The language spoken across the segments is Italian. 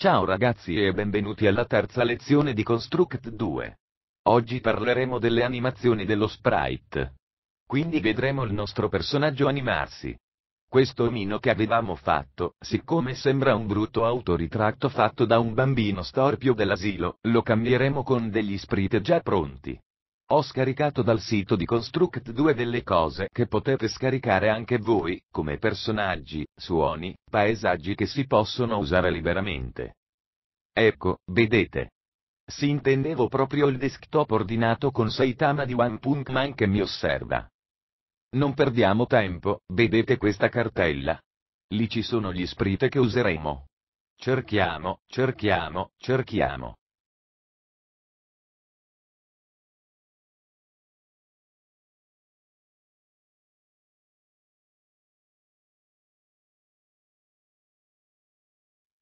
Ciao ragazzi e benvenuti alla terza lezione di Construct 2. Oggi parleremo delle animazioni dello sprite. Quindi vedremo il nostro personaggio animarsi. Questo omino che avevamo fatto, siccome sembra un brutto autoritratto fatto da un bambino storpio dell'asilo, lo cambieremo con degli sprite già pronti. Ho scaricato dal sito di Construct due delle cose che potete scaricare anche voi, come personaggi, suoni, paesaggi che si possono usare liberamente. Ecco, vedete. Si intendevo proprio il desktop ordinato con Saitama di One Punk Man che mi osserva. Non perdiamo tempo, vedete questa cartella. Lì ci sono gli sprite che useremo. Cerchiamo, cerchiamo, cerchiamo.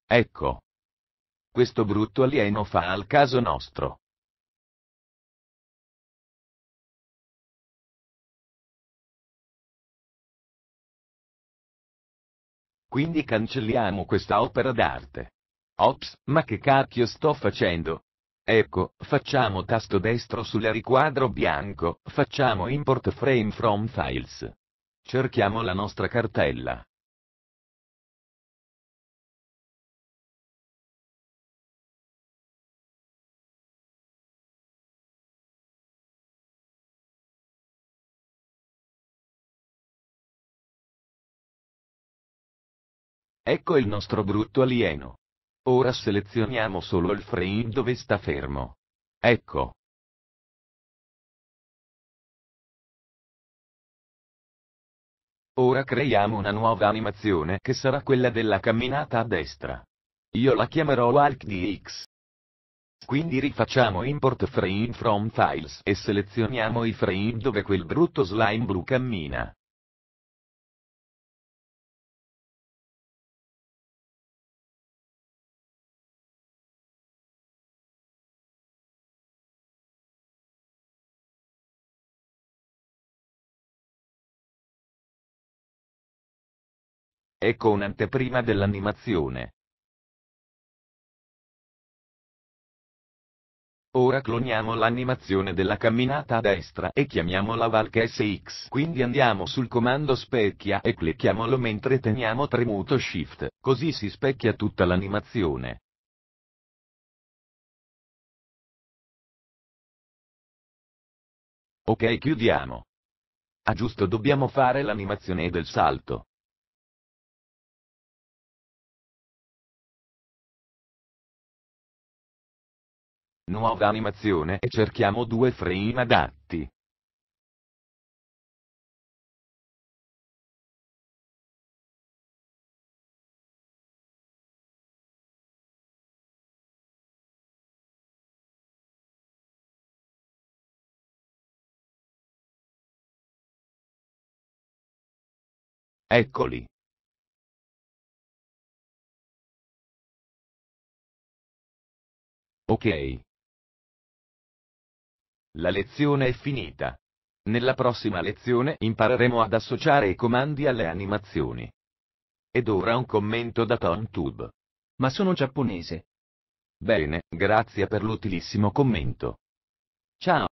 Ecco. Questo brutto alieno fa al caso nostro. Quindi cancelliamo questa opera d'arte. Ops, ma che cacchio sto facendo? Ecco, facciamo tasto destro sul riquadro bianco, facciamo import frame from files. Cerchiamo la nostra cartella. Ecco il nostro brutto alieno. Ora selezioniamo solo il frame dove sta fermo. Ecco. Ora creiamo una nuova animazione che sarà quella della camminata a destra. Io la chiamerò Walk DX. Quindi rifacciamo import frame from files e selezioniamo i frame dove quel brutto slime blu cammina. Ecco un'anteprima dell'animazione. Ora cloniamo l'animazione della camminata a destra e chiamiamola Valk SX. Quindi andiamo sul comando specchia e clicchiamolo mentre teniamo premuto Shift, così si specchia tutta l'animazione. Ok chiudiamo. Ah giusto dobbiamo fare l'animazione del salto. Nuova animazione e cerchiamo due frame adatti. Eccoli. Ok. La lezione è finita. Nella prossima lezione impareremo ad associare i comandi alle animazioni. Ed ora un commento da TomTube. Ma sono giapponese. Bene, grazie per l'utilissimo commento. Ciao.